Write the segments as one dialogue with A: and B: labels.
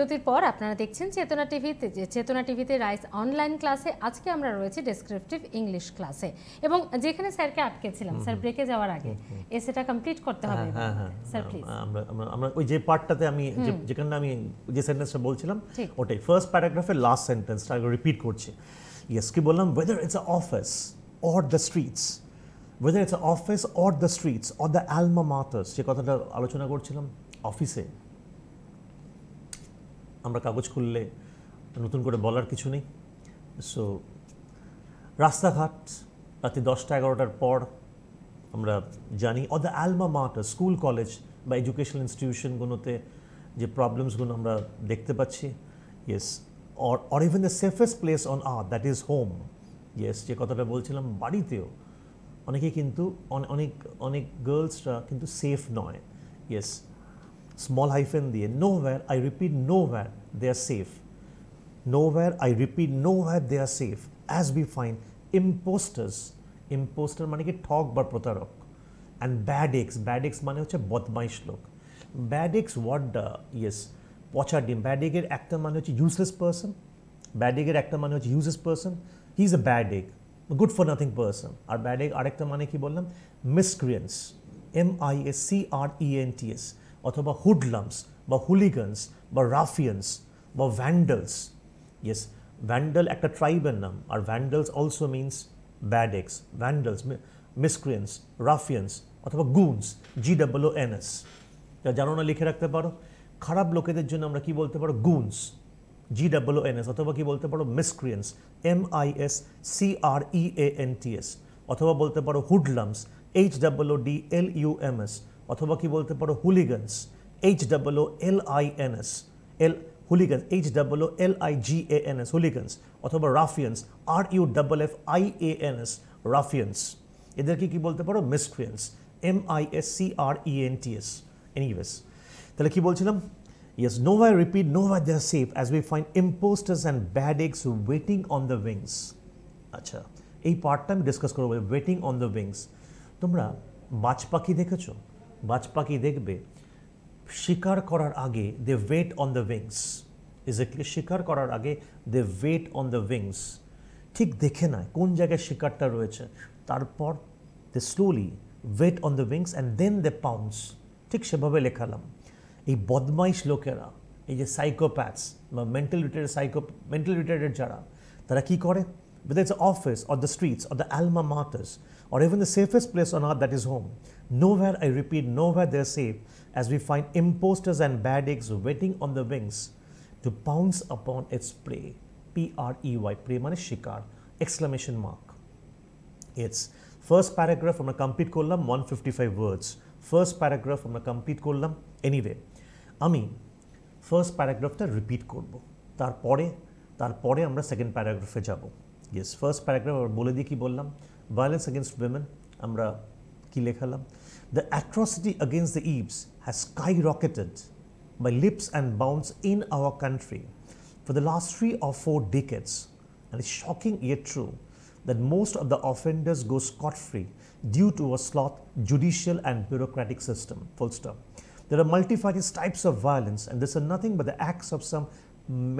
A: বিরতির পর আপনারা দেখছেন চেতনা টিভিতে যে চেতনা টিভিতে রাইস অনলাইন ক্লাসে আজকে আমরা রয়েছি ডেসক্রিপটিভ ইংলিশ ক্লাসে এবং যেখানে স্যারকে আটকেছিলাম স্যার ব্রেকে যাওয়ার আগে এসেটা কমপ্লিট করতে হবে হ্যাঁ, হ্যাঁ, হ্যাঁ, স্যার প্লিজ আমরা আমরা ওই যে পার্টটাতে আমি যেখানে আমি যে সেন্টেন্সটা বলছিলাম ওটাই ফার্স্ট প্যারাগ্রাফের লাস্ট সেন্টেন্সটা আমি রিপিট করছি ইয়েস কি বললাম whether it's a office or the streets whether it's a office or the streets or the alma mater যে কথাটা আলোচনা করছিলাম অফিসে আমরা কাগজ খুললে নতুন করে বলার কিছু নেই সো রাস্তাঘাট রাতে দশটা এগারোটার পর আমরা জানি uh the alma mater school college বা এডুকেশনাল ইনস্টিটিউশনগুলোতে যে প্রবলেমসগুলো আমরা দেখতে পাচ্ছি yes or or even the safest place on আর দ্যাট ইজ হোম ইয়েস যে কথাটা বলছিলাম বাড়িতেও অনেকে কিন্তু অনেক অনেক গার্লসরা কিন্তু সেফ নয় yes small hyphen diye nowhere i repeat nowhere they are safe nowhere i repeat nowhere they are safe as we find imposters imposter মানে কি ঠক বা প্রতারক and bad eggs bad eggs মানে হচ্ছে বদমাইশ লোক ব্যাড এক্স ওয়ার্ডটা ইয়েস পচা ডিম ব্যাড এগের একটা মানে হচ্ছে ইউজলেস পার্সন ব্যাড এগের একটা মানে হচ্ছে useless person he is a bad egg good for nothing person আর ব্যাড এগ আরেকটা মানে কি বললাম miscreants M I S C R E N T S অথবা হুডলামস বা হুলিগানস বা রাফিয়ানস বা ভ্যান্ডালস ইয়েস ভ্যান্ডাল একটা ট্রাইবের নাম আর vandals also means bad eggs vandals miscreants ruffians অথবা goons G W N S যা জানো না লিখে রাখতে পারো খারাপ লোকেদের জন্য আমরা কি বলতে পারো goons G W N S অথবা কি বলতে পারো miscreants M I S C R E A N T S অথবা বলতে পারো hoodlums H W D L U M S অথবা কি বলতে পারো hooligans H W L I N S L hooligans H W L I G A N S hooligans অথবা ruffians R U double F I A N S ruffians এদেরকে কি বলতে পারো miscreants M I S C R E N T S anyways তাহলে কি বলছিলাম Yes, nowhere, repeat, nowhere they are safe as we find imposters and bad eggs waiting on the wings. আচ্ছা এই পার্টটা আমি ডিসকাস করবো ওয়েটিং অন দ্য উইংস তোমরা বাজ পাখি দেখেছো বাজ পাখি দেখবে শিকার করার আগে they wait on the wings exactly শিকার করার আগে they wait on the wings ঠিক দেখে না কোন জায়গায় শিকারটা রয়েছে তারপর they slowly wait on the wings and then they pounce ঠিক সেভাবে লেখালাম এই বদমাইশ লোকেরা এই যে সাইকোপ্যাথস বা mental retarded psycho mental retarded যারা তারা কি করে whether it's office or the streets or the alma alma or even the safest place on earth that is home. Nowhere, I repeat, nowhere they're safe as we find imposters and bad eggs waiting on the wings to pounce upon its prey. P R E Y, prey means shikar, exclamation mark. It's first paragraph from a complete column, 155 words. First paragraph from a complete column, anyway. first paragraph আমি first প্যারাগ্রাফটা repeat করব তারপরে তারপরে আমরা second প্যারাগ্রাফে যাব yes first paragraph বলে দিয়ে ki bollam violence against women amra kilekhalam. The atrocity against the ইভস has skyrocketed by leaps and bounds in our country for the last three or four decades and it's shocking yet true that most of the offenders go scot-free due to a sloth judicial and bureaucratic system full stop there are multifarious types of violence and this are nothing but the acts of some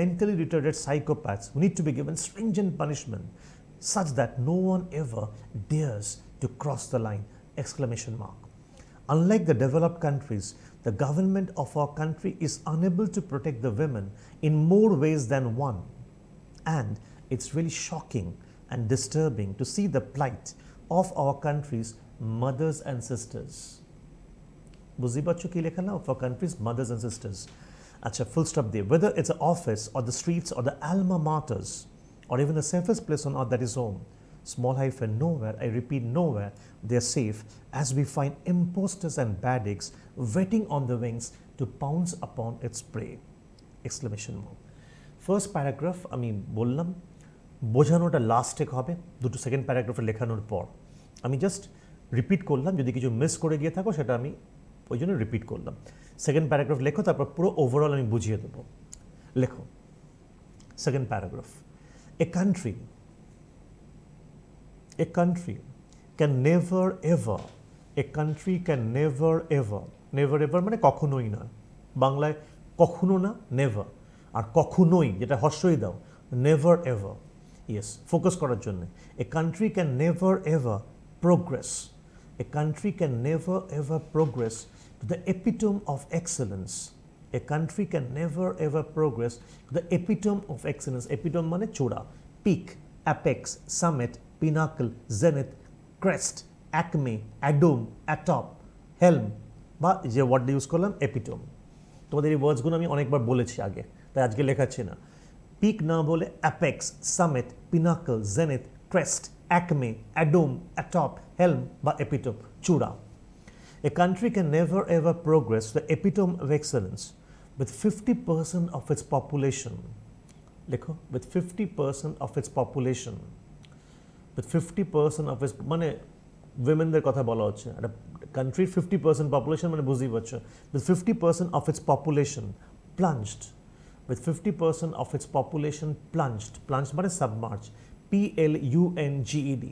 A: mentally retarded psychopaths who need to be given stringent punishment such that no one ever dares to cross the line exclamation mark. Unlike the developed countries, the government of our country is unable to protect the women in more ways than one. And it's really shocking and disturbing to see the plight of our country's mothers and sisters. বুঝতে পারছো কি লেখা our country's mothers and sisters. Acha full stop stop Whether it's it's office or the streets or the alma maters. or even the safest place on earth that is home. Small hyphen nowhere, I repeat nowhere, they are safe as we find imposters and bad eggs waiting on the wings to pounce upon its prey. Exclamation mark. First paragraph, I mean, paragraph bojano ta last take hobe, হবে to second paragraph, লেখানোর পর আমি just repeat করলাম যদি কিছু miss করে গিয়ে থাকো সেটা আমি ওই জন্য repeat করলাম Second paragraph, lekho, তারপর পুরো overall আমি বুঝিয়ে দেবো Lekho. Second paragraph. A country, a country can never ever, a country can never ever, never ever মানে কখনোই না বাংলায় কখনো না নেভার আর কখনোই যেটা হর্ষই দাও নেভার এভার ইয়েস ফোকাস করার জন্য a country can never ever progress a country can never ever progress to the epitome of excellence a country can never ever progress to the epitome of excellence. Epitome মানে চূড়া, peak, apex, summit, pinnacle, zenith, crest, acme, adome, atop, helm বা যে ওয়ার্ডটা use করলাম epitome তোমাদের এই ওয়ার্ডসগুলো আমি অনেকবার বলেছি আগে তাই আজকে লেখাচ্ছি না পিক না বলে apex summit pinnacle zenith crest acme অ্যাডোম অ্যাটপ হেলম বা এপিটোম চূড়া a country can never ever progress the epitome of excellence with 50% of its population लिखो with 50% of its population with 50% of its women উইমেনদের कथा বলা होच्छ. अरे, country 50% population মানে বুঝতেই পারছো with 50% of its population plunged with 50% of its population plunged plunged মানে submerged P L U N G E D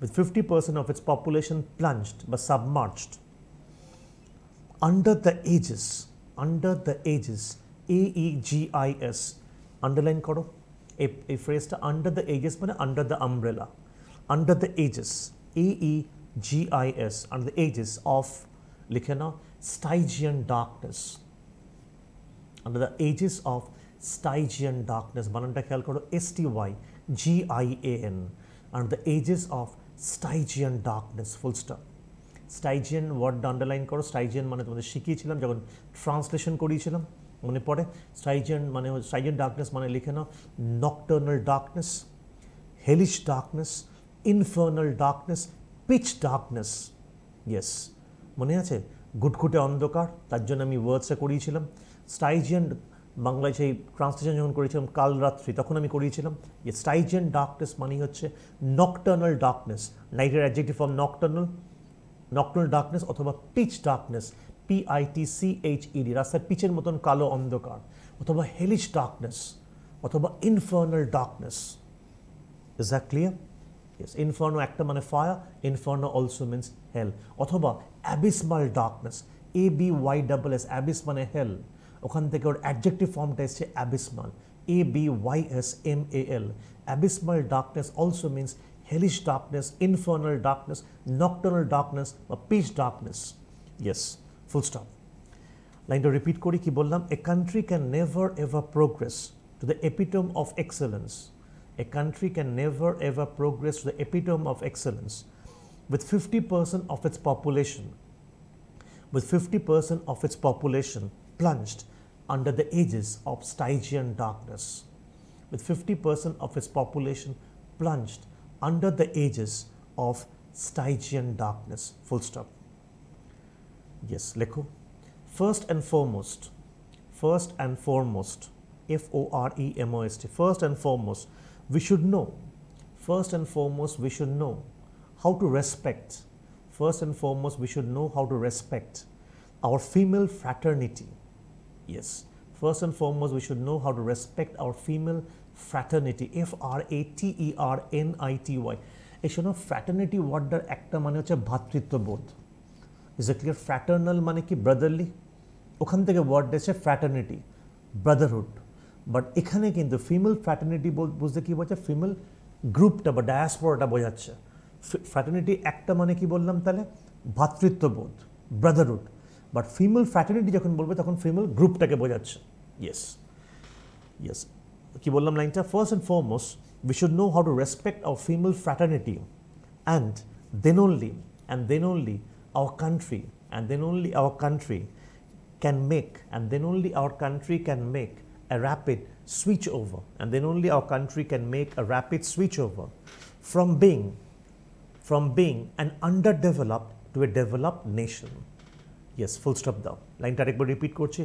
A: with 50% of its population plunged but submerged under the ages under the ages, AEGIS, underline koro, a, a phrase to under the ages, but under the umbrella, under the ages, AEGIS, under the ages of, likhena, Stygian darkness, under the ages of Stygian darkness, bananta khyal koro, S-T-Y, G-I-A-N, under the ages of Stygian darkness, full stop. Stygian word underline করো Stygian মানে তোমাদের শিখিয়েছিলাম যখন translation করিয়েছিলাম মনে পড়ে স্টাইজেন মানে স্টাইজেন darkness মানে লিখে নাও nocturnal darkness hellish darkness infernal darkness pitch darkness yes মনে আছে ঘুটঘুটে অন্ধকার তার জন্য আমি ওয়ার্ডসে করিয়েছিলাম স্টাইজিয়ান বাংলায় সেই ট্রান্সলেশন যখন করেছিলাম কাল রাত্রি তখন আমি করিয়েছিলাম স্টাইজেন ডার্কনেস মানে হচ্ছে নকটার্নাল ডার্কনেস নাইটের adjective form nocturnal nocturnal darkness অথবা পিচ ডার্কনেস ইডি রাস্তার পিচের মতন কালো অন্ধকার অথবা হেলিশ ডার্কনেস অথবা infernal darkness is that clear yes inferno একটা মানে fire inferno also means hell অথবা abysmal darkness A B Y double S abyss মানে হেল ওখান থেকে ওর অ্যাডজেক্টিভ ফর্মটা এসছে abysmal A B Y S M A L abysmal darkness also means hellish darkness, infernal darkness, nocturnal darkness বা pitch darkness. Yes, full stop. লাইনটা repeat করি কি বললাম A country can never ever progress to the epitome of excellence. A country can never ever progress to the epitome of excellence with 50% of its population, with 50% of its population plunged under the aegis of Stygian darkness, with 50% of its population plunged under the ages of Stygian darkness. Full stop. Yes, Leku. First and foremost, first and foremost, F O R E M O S T, first and foremost, we should know, first and foremost, we should know how to respect, first and foremost, we should know how to respect our female fraternity. Yes, first and foremost, we should know how to respect our female fraternity F R A T E R N I T Y এই শোনো fraternity ওয়ার্ডটার একটা মানে হচ্ছে ভ্রাতৃত্ববোধ is a clear ফ্র্যাটার্নাল মানে কি brotherly ওখান থেকে word এসে ফ্র্যাটার্নিটি ব্রাদারহুড বাট এখানে কিন্তু ফিমেল ফ্র্যাটার্নিটি বুঝতে কী বলছে ফিমেল গ্রুপটা বা ডায়াসপোরাটা বোঝাচ্ছে ফ্র্যাটার্নিটি একটা মানে কি বললাম তাহলে ভ্রাতৃত্ববোধ ব্রাদারহুড বাট ফিমেল ফ্র্যাটার্নিটি যখন বলবে তখন ফিমেল গ্রুপটাকে বোঝাচ্ছে ইয়েস ইয়েস কি বললাম লাইনটা first and foremost we should know how to respect our female fraternity and then only and then only our country and then only our country can make and then only our country can make a rapid switch over and then only our country can make a rapid switch over from being from being an underdeveloped to a developed nation yes full stop down line tar ekbar repeat korchi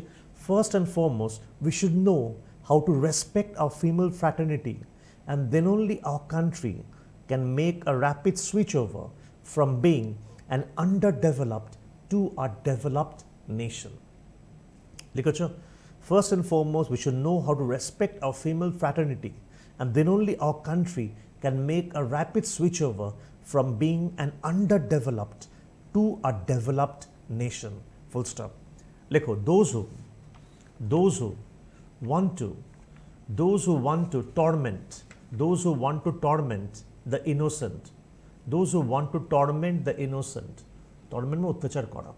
A: first and foremost we should know how to respect our female fraternity, and then only our country can make a rapid switchover from being an underdeveloped to a developed nation. Literature. First and foremost, we should know how to respect our female fraternity, and then only our country can make a rapid switchover from being an underdeveloped to a developed nation. Full stop. Lekho, those who, those who want to, those who want to torment, those who want to torment the innocent, those who want to torment the innocent, torment মানে অত্যাচার করা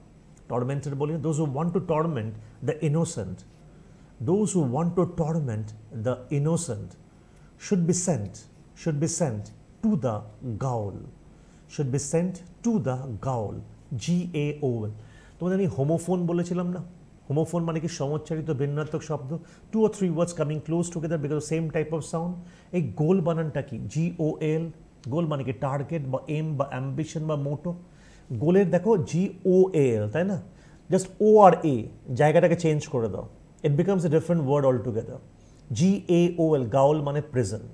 A: tormented বলি those who want to torment the innocent, those who want to torment the innocent should be sent, should be sent to the gaol, should be sent to the gaol, G-A-O-L. তোমাদের আমি homophone বলেছিলাম না homophone মানে কি সমচ্চারিত ভিন্নাত্মক শব্দ two or three words coming close together because same type of sound এই গোল বানানটা কি জি ও এল গোল মানে কি টার্গেট বা এম বা অ্যাম্বিশন বা মোটো গোলের দেখো জি ও এল তাই না জাস্ট ও আর এ জায়গাটাকে চেঞ্জ করে দাও it becomes a different word all together G A O L gaol মানে প্রেজেন্ট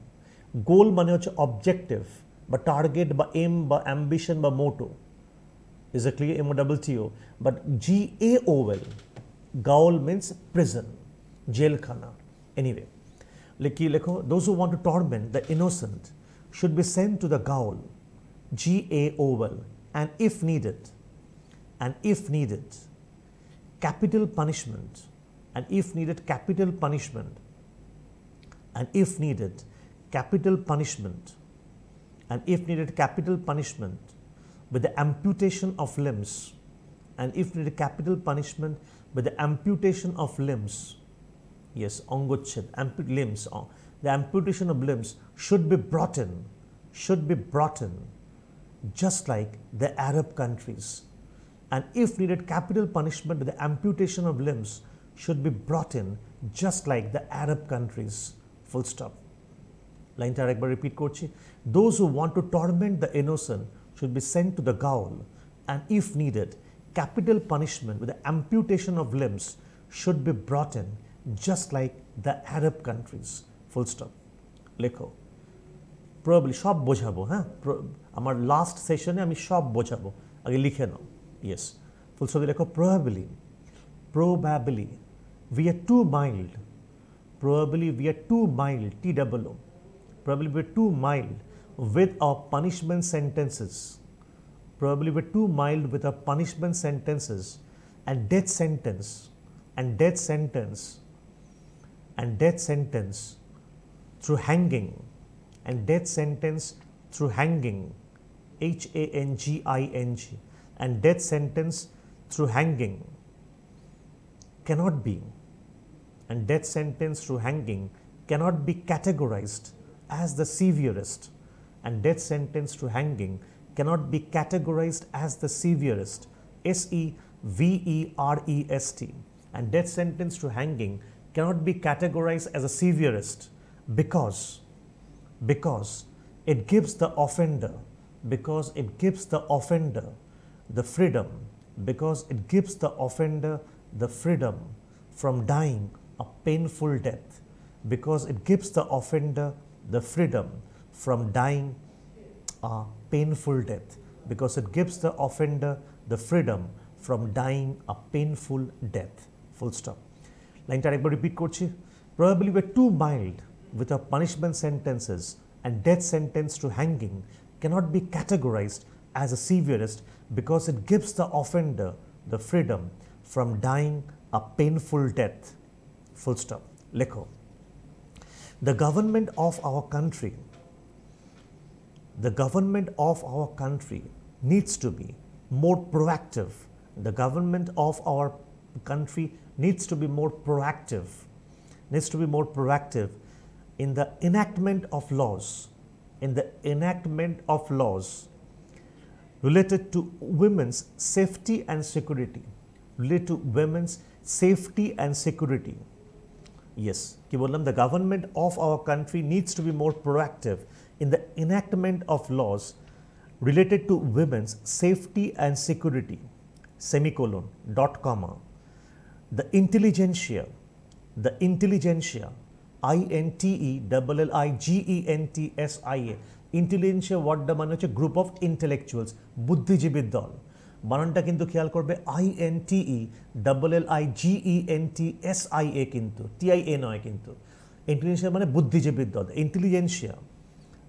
A: গোল মানে হচ্ছে অবজেক্টিভ বা টার্গেট বা এম বা অ্যাম্বিশন বা motto is a clear M double T O but G A O L Gaol means prison, jail, khana. Anyway, likhi lekho, those who want to torment the innocent should be sent to the gaol, G G-A-O-L, and if needed, and if needed, capital punishment, and if needed, capital punishment, and if needed, capital punishment, and if needed, capital punishment with the amputation of limbs and if needed capital punishment by the amputation of limbs, yes, ongochit, amput limbs, uh, the amputation of limbs should be brought in, should be brought in, just like the Arab countries. And if needed capital punishment by the amputation of limbs should be brought in, just like the Arab countries, full stop. Line আরেকবার repeat kochi. Those who want to torment the innocent should be sent to the gaol, and if needed capital punishment with the amputation of limbs should be brought in just like the Arab countries. Full stop. লেখো probably সব বোঝাবো হ্যাঁ last last I আমি bojabo. বোঝাবো likhe লিখে Yes. Full stop. Leko. Probably, probably, we are too mild. probably we are too mild, T double O, probably we are too mild with our punishment sentences probably were too mild with our punishment sentences and death sentence and death sentence and death sentence through hanging and death sentence through hanging H A N G I N G and death sentence through hanging cannot be and death sentence through hanging cannot be categorized as the severest and death sentence through hanging cannot be categorized as the severest S E V E R E S T. And death sentence to hanging cannot be categorized as a severest because, because it gives the offender, because it gives the offender the freedom, because it gives the offender the freedom from dying a painful death, because it gives the offender the freedom from dying a painful death because it gives the offender the freedom from dying a painful death. Full stop. লাইনটা আরেকবার repeat Probably we are too mild with our punishment sentences and death sentence to hanging cannot be categorized as a severest because it gives the offender the freedom from dying a painful death. Full stop. Lekho. The government of our country the government of our country needs to be more proactive. The government of our country needs to be more proactive, needs to be more proactive in the enactment of laws, in the enactment of laws related to women's safety and security, related to women's safety and security. Yes, ki the government of our country needs to be more proactive in the enactment of laws related to women's safety and security, semicolon, dot comma, the intelligentsia, the intelligentsia, i n t e double l intelligentsia s i a intelligentsia what the man হচ্ছে group of intellectuals বুদ্ধিজীবীর দল বানানটা কিন্তু খেয়াল করবে I N T E double L I G E N T S I A কিন্তু T I A নয় কিন্তু ইন্টেলিজেন্সিয়া মানে বুদ্ধিজীবীর দল intelligentsia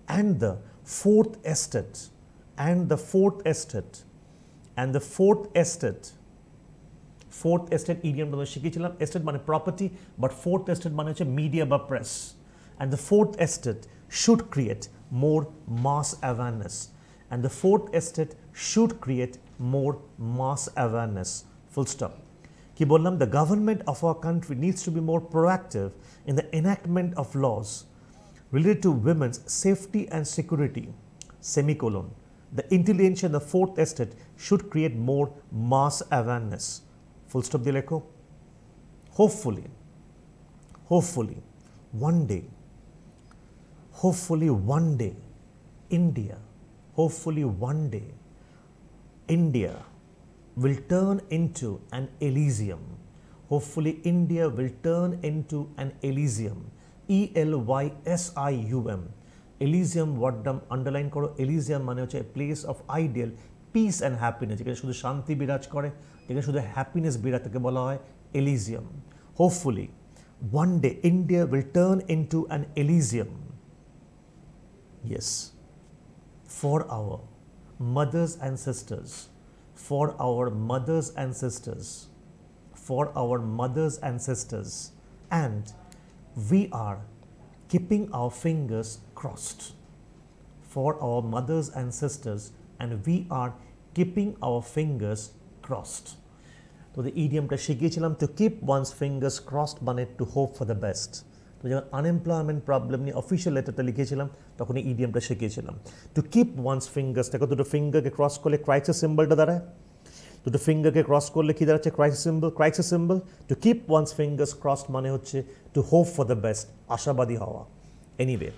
A: and the fourth estate and the fourth estate and the fourth estate fourth estate Indian idiom bolo shikechhilam estate mane property but fourth estate mane hocche media ba press and the fourth estate should create more mass awareness and the fourth estate should create more mass awareness full stop ki bollam the government of our country needs to be more proactive in the enactment of laws related to women's safety and security, semicolon. The intelligence in the fourth estate should create more mass awareness. Full stop the echo. Hopefully, hopefully, one day, hopefully one day, India, hopefully one day, India will turn into an Elysium. Hopefully India will turn into an Elysium E l y s i u m, Elysium. What S underline U Elysium Elysium place of ideal peace and happiness. Place of ideal peace and happiness যেখানে শুধু শান্তি বিরাজ করে যেখানে শুধু happiness one day India will turn into an Elysium. Yes, for our mothers and sisters, for our mothers and sisters, for our mothers and sisters, and we are keeping our fingers crossed for our mothers and sisters and we are keeping our fingers crossed তো ইডিয়ামটা শিখিয়েছিলাম to keep one's fingers crossed মানে to hope for the best তো যখন unemployment problem নিয়ে official লেটারটা লিখেছিলাম তখন এই ইডিয়ামটা শিখিয়েছিলাম টু কিপ ওয়ানস ওয়ান্স ফিঙ্গার্সটা দুটো ফিঙ্গারকে ক্রস করলে ক্রাইসিস সিম্বলটা দাঁড়ায় দুটো ফিঙ্গারকে ক্রস করলে কী দাঁড়াচ্ছে crisis symbol crisis symbol to keep one's fingers crossed মানে হচ্ছে to hope for the best আশাবাদী হওয়া এনিওয়ে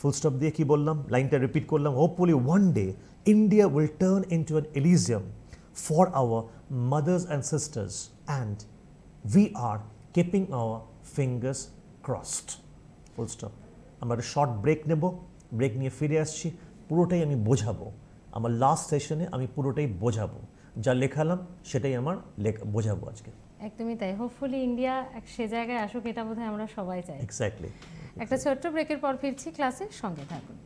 A: ফুল স্টপ দিয়ে কি বললাম লাইনটা রিপিট করলাম hopefully one day India will turn to an Elysium for our mothers and sisters and we are keeping our fingers crossed full stop আমরা একটা short break নেব ব্রেক নিয়ে ফিরে আসছি পুরোটাই আমি বোঝাবো আমার লাস্ট সেশনে আমি পুরোটাই বোঝাবো যা লেখালাম সেটাই আমার বোঝাবো আজকে একদমই তাই হোপফুলি ইন্ডিয়া এক সে জায়গায় আসুক এটা বোধহয় আমরা সবাই চাই এক্স্যাক্টলি একটা ছোট্ট ব্রেকের পর ফিরছি ক্লাসে সঙ্গে থাকুন